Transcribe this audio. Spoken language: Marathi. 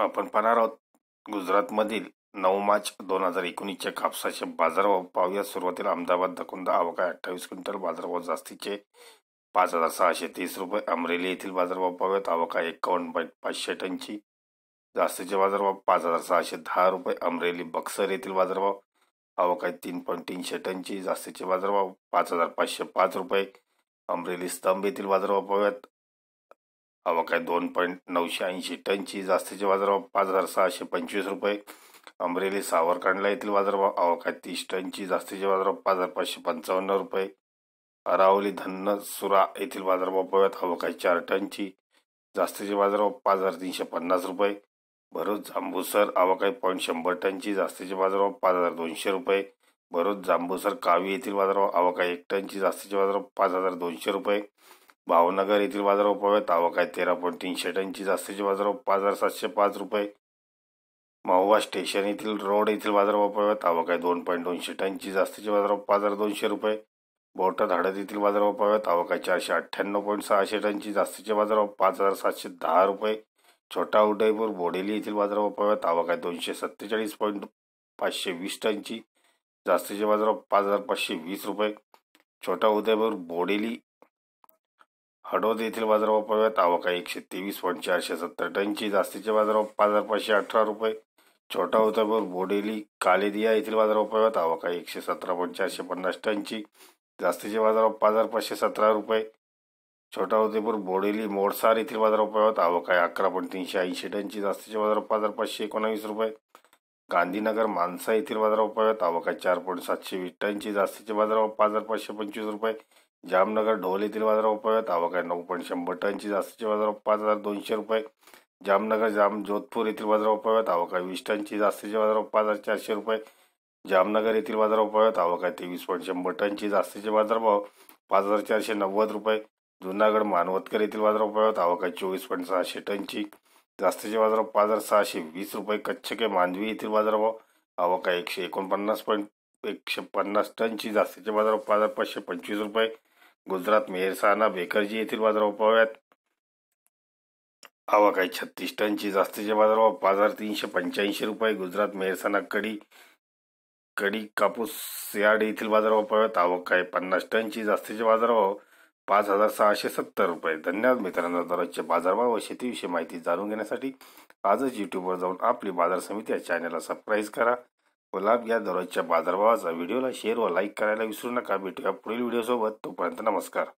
आपण पाहणार आहोत गुजरातमधील नऊ मार्च दोन हजार एकोणीसच्या कापसाचे बाजारभाव पाहूया सुरुवातीला अहमदाबाद दकुंदा आवका अठ्ठावीस क्विंटल बाजारभाव जास्तीचे पाच हजार सहाशे तीस रुपये अमरेली येथील बाजारभाव पाहूयात अवकाळ एकावन्न पॉईंट पाचशे टनची जास्तीचे बाजारभाव पाच हजार सहाशे दहा रुपये अमरेली बक्सर येथील बाजारभाव अवकाळ तीन पॉईंट तीनशे टनची जास्तीचे बाजारभाव पाच हजार पाचशे पाच रुपये अमरेली स्तंभ येथील बाजारभाव पाहूयात क्रमांक काय दोन पॉईंट नऊशे ऐंशी टनची जास्तीचे बाजारभाव पाच हजार सहाशे पंचवीस रुपये अमरेली सावरकांडला येथील बाजारभाव आवक आहे तीस टनची जास्तीचे बाजारभाव पाच हजार पाचशे पंचावन्न रुपये अरावली धन्नसुरा येथील बाजारभाव पोव्यात आवक आहे चार टनची जास्तीचे बाजारभाव पाच हजार तीनशे पन्नास रुपये भरूच जांबूसर आवक आहे पॉईंट शंभर टनची जास्तीचे बाजारभाव पाच हजार दोनशे रुपये भरूच जांबूसर कावी येथील बाजारभाव आवक आहे एक टनची जास्तीचे बाजारभाव पाच हजार दोनशे रुपये भावनगर येथील बाजार पव्या तावक आहे तेरा पॉईंट तीनशे टनची जास्तीचे बाजारावर पाच हजार सातशे पाच रुपये माहुवा स्टेशन येथील रोड येथील बाजार पव्या तावक आहे दोन पॉईंट दोनशे टनची जास्तीचे बाजारावर पाच हजार दोनशे रुपये बोटात धाडत येथील बाजार पव्या तावक आहे चारशे अठ्ठ्याण्णव पॉईंट सहाशे टनची जास्तीचे बाजारावर पाच हजार सातशे दहा रुपये छोटा उदयपूर बोडेली येथील बाजार पव्या तावक आहे दोनशे सत्तेचाळीस पॉईंट पाचशे वीस टनची जास्तीचे बाजारावर पाच हजार पाचशे वीस रुपये छोटा उदयपूर बोडेली हडोद येथील बाजारभाव पाहूयात आवका एकशे तेवीस पॉईंट चारशे सत्तर टनची जास्तीचे बाजारभाव बाजार पाचशे अठरा रुपये छोटा उतापूर बोडेली कालेदिया येथील बाजार पाहूयात आवका एकशे सतरा पॉईंट चारशे पन्नास टनची जास्तीचे बाजारभाव बाजार पाचशे सतरा रुपये छोटा उदयपूर बोडेली मोडसार येथील बाजार आवक आवका अकरा पॉईंट तीनशे ऐंशी टनची जास्तीचे बाजार बाजार पाचशे एकोणावीस रुपये गांधीनगर मानसा येथील बाजार उपाव्यात आवका चार पॉईंट सातशे वीस टनची जास्तीचे बाजार बाजार पाचशे पंचवीस रुपये जामनगर ढोल येथील बाजार रुपयात आवक नऊ पॉईंट शंभर टनची जास्तीची बाजारावर पाच हजार दोनशे रुपये जामनगर जाम जोधपूर येथील बाजार रुपयात आवक वीस टनची जास्तीची बाजार पाच हजार चारशे रुपये जामनगर येथील बाजार रुपयात आवक तेवीस पॉईंट शंभर टनची जास्तीचे बाजारभाव पाच हजार चारशे नव्वद रुपये जुनागड मानवतकर येथील बाजार रुपयात आवक चोवीस पॉईंट सहाशे टनची जास्तीचे बाजारात पाच हजार सहाशे वीस रुपये कच्छ के मांडवी येथील बाजारभाव आवाका एकशे एकोणपन्नास पॉईंट एकशे पन्नास टनची जास्तीचे बाजारात पाच हजार पाचशे पंचवीस रुपये गुजरात मेहरसाना बेकरजी येथील बाजारभाव पाहूयात आवाक आहे छत्तीस टनची जास्तीचे बाजारभाव पाच हजार तीनशे पंच्याऐंशी रुपये गुजरात मेहरसाना कडी कडी कापूस सियाडी येथील बाजारभाव पाहूयात आवक काय पन्नास टनची जास्तीचे बाजारभाव पाच हजार सहाशे सत्तर रुपये धन्यवाद मित्रांनो दररोजचे बाजारभाव व शेतीविषयी माहिती जाणून घेण्यासाठी आजच यूट्यूबवर जाऊन आपली बाजार समिती या चॅनलला सबस्क्राईब करा गुलाब या दररोजच्या बाजारभावाचा व्हिडिओला शेअर व लाईक करायला विसरू नका भेटूया पुढील व्हिडिओसोबत तोपर्यंत नमस्कार